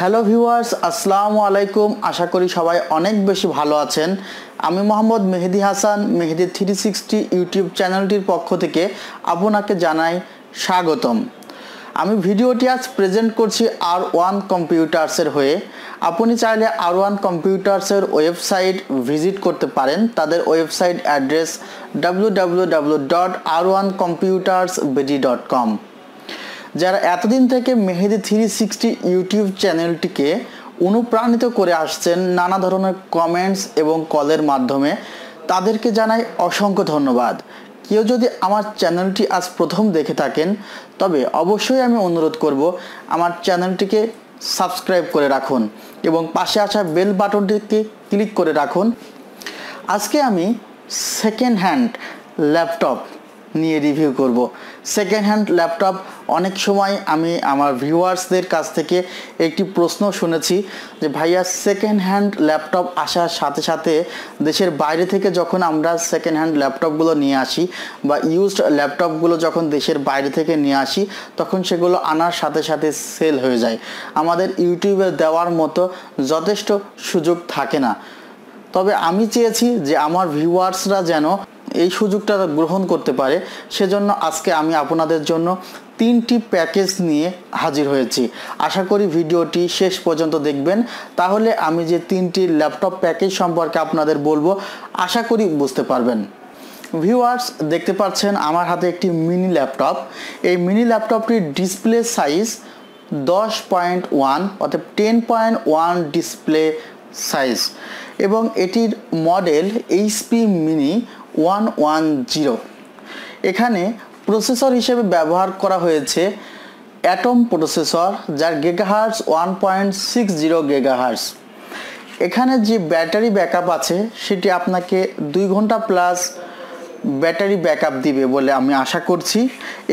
Hello viewers আসসালামু আলাইকুম আশা করি সবাই অনেক বেশি ভালো আছেন আমি Mohammad Mehedi Hasan Mehedi three sixty YouTube চ্যানেলটির পক্ষ থেকে আপনাকে জানাই স্বাগতম আমি ভিডিওটি আজ প্রেজেন্ট করছি আর ওয়ান কম্পিউটার্সের হয়ে আপনি চাইলে আর ওয়ান কম্পিউটার্সের ওয়েবসাইট ভিজিট করতে পারেন তাদের website address W W W dot R one computers BD dot com যারা এতদিন থেকে মেহেদি থ্রি সিক্সটি ইউটিউব চ্যানেলটিকে অনুপ্রাণিত করে আসছেন নানা ধরনের কমেন্টস এবং কলের মাধ্যমে তাদেরকে জানাই অসংখ্য ধন্যবাদ কেউ যদি আমার চ্যানেলটি আজ প্রথম দেখে থাকেন তবে অবশ্যই আমি অনুরোধ করব আমার চ্যানেলটিকে সাবস্ক্রাইব করে রাখুন এবং পাশে আসা বেল বাটনটিকে ক্লিক করে রাখুন আজকে আমি সেকেন্ড হ্যান্ড ল্যাপটপ নিয়ে রিভিউ করব। সেকেন্ড হ্যান্ড ল্যাপটপ অনেক সময় আমি আমার ভিউয়ার্সদের কাছ থেকে একটি প্রশ্ন শুনেছি যে ভাইয়া সেকেন্ড হ্যান্ড ল্যাপটপ আসার সাথে সাথে দেশের বাইরে থেকে যখন আমরা সেকেন্ড হ্যান্ড ল্যাপটপগুলো নিয়ে আসি বা ইউজড ল্যাপটপগুলো যখন দেশের বাইরে থেকে নিয়ে আসি তখন সেগুলো আনার সাথে সাথে সেল হয়ে যায় আমাদের ইউটিউবে দেওয়ার মতো যথেষ্ট সুযোগ থাকে না তবে আমি চেয়েছি যে আমার ভিউয়ার্সরা যেন এই সুযোগটা গ্রহণ করতে পারে সেজন্য আজকে আমি আপনাদের জন্য তিনটি প্যাকেজ নিয়ে হাজির হয়েছি আশা করি ভিডিওটি শেষ পর্যন্ত দেখবেন তাহলে আমি যে তিনটি ল্যাপটপ প্যাকেজ সম্পর্কে আপনাদের বলবো আশা করি বুঝতে পারবেন ভিউয়ার্স দেখতে পাচ্ছেন আমার হাতে একটি মিনি ল্যাপটপ এই মিনি ল্যাপটপটির ডিসপ্লে সাইজ দশ পয়েন্ট ওয়ান অর্থাৎ ten point one display size এবং এটির model HP mini one one zero এখানে প্রসেসর হিসেবে ব্যবহার করা হয়েছে অ্যাটম প্রসেসর যার gigahertz one point six zero gigahertz এখানে যে ব্যাটারি ব্যাকআপ আছে সেটি আপনাকে দুই ঘন্টা প্লাস ব্যাটারি ব্যাকআপ দিবে বলে আমি আশা করছি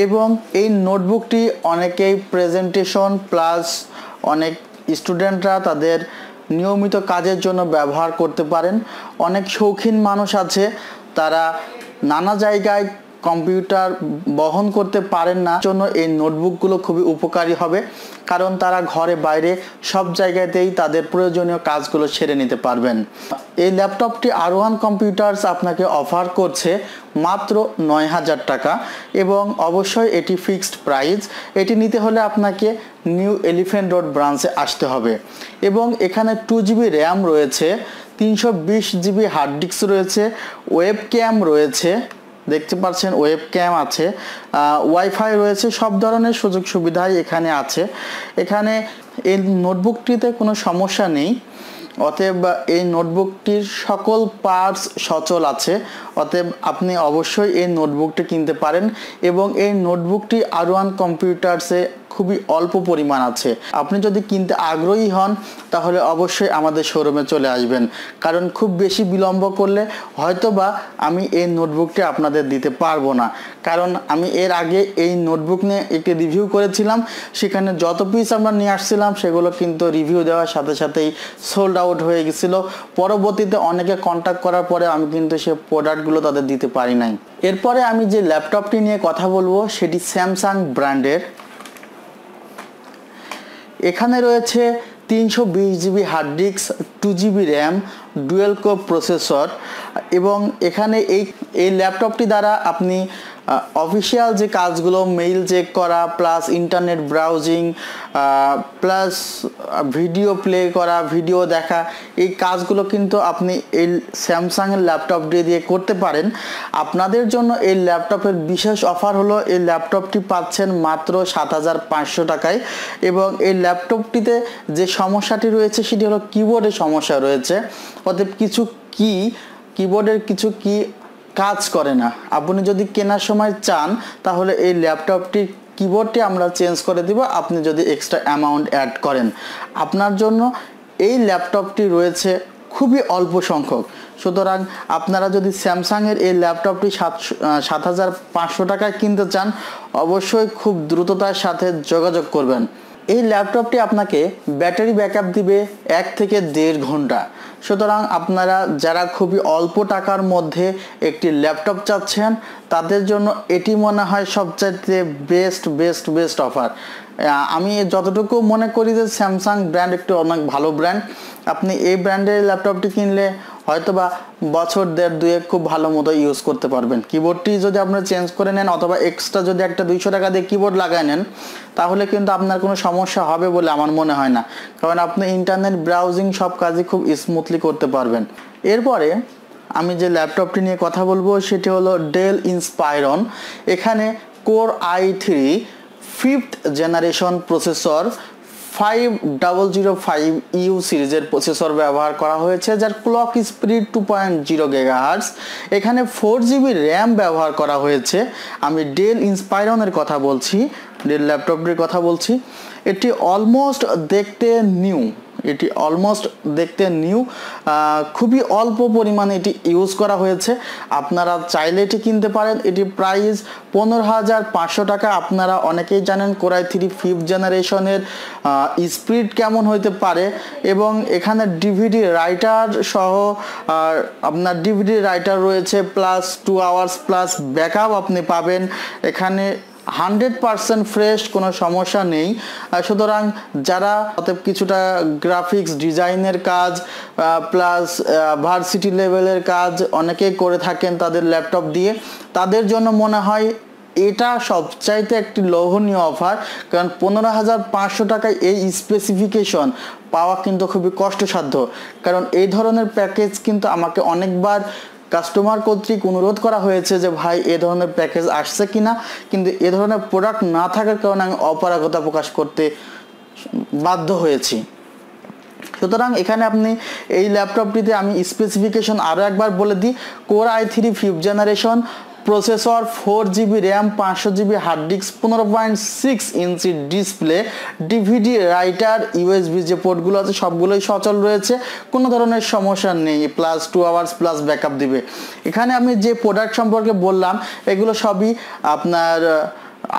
এবং এই নোটবুকটি অনেকেই প্রেজেন্টেশন প্লাস অনেক স্টুডেন্টরা তাদের নিয়মিত কাজের জন্য ব্যবহার করতে পারেন অনেক শৌখিন মানুষ আছে তারা নানা জায়গায় কম্পিউটার বহন করতে পারেন না জন্য এই নোটবুকগুলো খুবই উপকারী হবে কারণ তারা ঘরে বাইরে সব জায়গাতেই তাদের প্রয়োজনীয় কাজগুলো সেরে নিতে পারবেন এই ল্যাপটপটি আর ওয়ান কম্পিউটার্স আপনাকে অফার করছে মাত্র নয় হাজার টাকা এবং অবশ্যই এটি ফিক্সড প্রাইস এটি নিতে হলে আপনাকে নিউ এলিফেন্ট রোড ব্রাঞ্চে আসতে হবে এবং এখানে টু জিবি র্যাম রয়েছে তিনশো বিশ জিবি হার্ড ডিস্ক রয়েছে ওয়েব ক্যাম রয়েছে দেখতে পাচ্ছেন ওয়েব ক্যাম আছে ওয়াইফাই রয়েছে সব ধরনের সুযোগ সুবিধাই এখানে আছে এখানে এই নোটবুকটিতে কোনো সমস্যা নেই অতএব এই নোটবুকটির সকল পার্টস সচল আছে অতএব আপনি অবশ্যই এই নোটবুকটি কিনতে পারেন এবং এই নোটবুকটি আর ওয়ান কম্পিউটার্সে খুবই অল্প পরিমাণ আছে আপনি যদি কিনতে আগ্রহী হন তাহলে অবশ্যই আমাদের শোরুমে চলে আসবেন কারণ খুব বেশি বিলম্ব করলে হয়তোবা আমি এই নোটবুকটি আপনাদের দিতে পারবো না কারণ আমি এর আগে এই নোটবুক নিয়ে একটি রিভিউ করেছিলাম সেখানে যত পিস আমরা নিয়ে আসছিলাম সেগুলো কিন্তু রিভিউ দেওয়ার সাথে সাথেই সোল্ড আউট হয়ে গেছিলো পরবর্তীতে অনেকে কন্ট্যাক্ট করার পরে আমি কিন্তু সে প্রোডাক্টগুলো তাদের দিতে পারি নাই এরপরে আমি যে ল্যাপটপটি নিয়ে কথা বলবো সেটি স্যামসাং ব্র্যান্ডের এখানে রয়েছে তিনশো বিশ GB hard disk two GB RAM dual core processor এবং এখানে এই এই ল্যাপটপটি দ্বারা আপনি অফিসিয়াল যে কাজগুলো মেইল চেক করা plus internet browsing plus video play করা ভিডিও দেখা এই কাজগুলো কিন্তু আপনি এই স্যামসাংয়ের ল্যাপটপ দিয়ে দিয়ে করতে পারেন আপনাদের জন্য এই ল্যাপটপের বিশেষ অফার হলো এই ল্যাপটপটি পাচ্ছেন মাত্র সাত হাজার পাঁচশো টাকায় এবং এই ল্যাপটপটিতে যে সমস্যাটি রয়েছে সেটি হলো কিবোর্ডের সমস্যা রয়েছে অতএব কিছু কি কিবোর্ডের কিছু কি কাজ করে না আপনি যদি কেনার সময় চান তাহলে এই ল্যাপটপটি কিবোর্ডটি আমরা চেঞ্জ করে দিব আপনি যদি এক্সট্রা অ্যামাউন্ট অ্যাড করেন আপনার জন্য এই ল্যাপটপটি রয়েছে খুবই অল্প সংখ্যক সুতরাং আপনারা যদি স্যামসাংয়ের এই ল্যাপটপটি সাত সাত হাজার পাঁচশো টাকায় কিনতে চান অবশ্যই খুব দ্রুততার সাথে যোগাযোগ করবেন এই ল্যাপটপটি আপনাকে ব্যাটারি ব্যাকআপ দিবে এক থেকে দেড় ঘন্টা সুতরাং আপনারা যারা খুবই অল্প টাকার মধ্যে একটি ল্যাপটপ চাচ্ছেন তাদের জন্য এটি মনে হয় সবচাইতে বেস্ট বেস্ট বেস্ট অফার আমি যতটুকু মনে করি যে স্যামসাং ব্র্যান্ড একটি অনেক ভালো ব্র্যান্ড আপনি এই ব্র্যান্ডের ল্যাপটপটি কিনলে হয়তোবা বছর দেড় দুয়ে খুব ভালো মতো ইউজ করতে পারবেন কিবোর্ডটি যদি আপনারা চেঞ্জ করে নেন অথবা এক্সট্রা যদি একটা দুইশো টাকা দিয়ে কিবোর্ড লাগাই নেন তাহলে কিন্তু আপনার কোনো সমস্যা হবে বলে আমার মনে হয় না কারণ আপনি ইন্টারনেট ব্রাউজিং সব কাজই খুব স্মুথলি সিরিয়াসলি করতে পারবেন এরপরে আমি যে ল্যাপটপটি নিয়ে কথা বলবো সেটি হলো ডেল ইন্সপায়রন এখানে core i three fifth generation processor five double zero five U সিরিজের প্রসেসর ব্যবহার করা হয়েছে যার clock speed two point zero gigahertz এখানে ফোর জিবি র্যাম ব্যবহার করা হয়েছে আমি ডেল ইন্সপায়রনের কথা বলছি ডেল ল্যাপটপটির কথা বলছি এটি অলমোস্ট দেখতে নিউ এটি অলমোস্ট দেখতে নিউ খুবই অল্প পরিমাণে এটি ইউজ করা হয়েছে আপনারা চাইলে এটি কিনতে পারেন এটি প্রাইস পনেরো হাজার পাঁচশো টাকা আপনারা অনেকেই জানেন কোরআ থ্রি ফিফথ জেনারেশনের স্পিড কেমন হইতে পারে এবং এখানে ডিভিডি রাইটার সহ আপনার ডিভিডি রাইটার রয়েছে plus two hours plus backup আপনি পাবেন এখানে হান্ড্রেড পারসেন্ট ফ্রেশ কোনো সমস্যা নেই সুতরাং যারা অতএব কিছুটা গ্রাফিক্স ডিজাইনের কাজ প্লাস ভার্সিটি লেভেলের কাজ অনেকেই করে থাকেন তাদের ল্যাপটপ দিয়ে তাদের জন্য মনে হয় এটা সবচাইতে একটি লোভনীয় অফার কারণ পনেরো হাজার পাঁচশো টাকায় এই স্পেসিফিকেশন পাওয়া কিন্তু খুবই কষ্টসাধ্য কারণ এই ধরনের প্যাকেজ কিন্তু আমাকে অনেকবার কাস্টমার কর্তৃক অনুরোধ করা হয়েছে যে ভাই এ ধরনের প্যাকেজ আসছে কিনা কিন্তু এ ধরনের প্রোডাক্ট না থাকার কারণে আমি অপারগতা প্রকাশ করতে বাধ্য হয়েছি সুতরাং এখানে আপনি এই ল্যাপটপটিতে আমি স্পেসিফিকেশন আরও একবার বলে দিই core i three fifth generation processor four GB RAM পাঁচশো জিবি হার্ড ডিস্ক পনেরো point six inch display DVD writer USB যে পোর্টগুলো আছে সবগুলোই সচল রয়েছে কোনো ধরনের সমস্যা নেই plus two hours plus backup দিবে এখানে আমি যে প্রোডাক্ট সম্পর্কে বললাম এগুলো সবই আপনার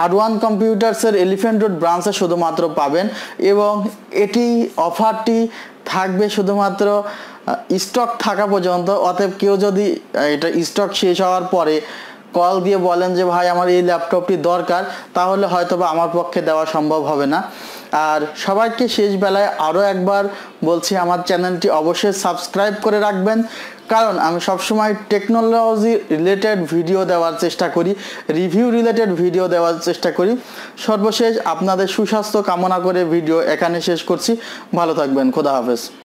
আর ওয়ান কম্পিউটার্সের এলিফেন্ট রোড ব্রাঞ্চে শুধুমাত্র পাবেন এবং এটি অফারটি থাকবে শুধুমাত্র স্টক থাকা পর্যন্ত অতএব কেউ যদি এটা স্টক শেষ হওয়ার পরে কল দিয়ে বলেন যে ভাই আমার এই ল্যাপটপটি দরকার তাহলে হয়তো বা আমার পক্ষে দেওয়া সম্ভব হবে না আর সবাইকে শেষ বেলায় আরও একবার বলছি আমার চ্যানেলটি অবশ্যই সাবস্ক্রাইব করে রাখবেন কারণ আমি সবসময় টেকনোলজি রিলেটেড ভিডিও দেওয়ার চেষ্টা করি রিভিউ রিলেটেড ভিডিও দেওয়ার চেষ্টা করি সর্বশেষ আপনাদের সুস্বাস্থ্য কামনা করে ভিডিও এখানে শেষ করছি ভালো থাকবেন খোদা হাফেজ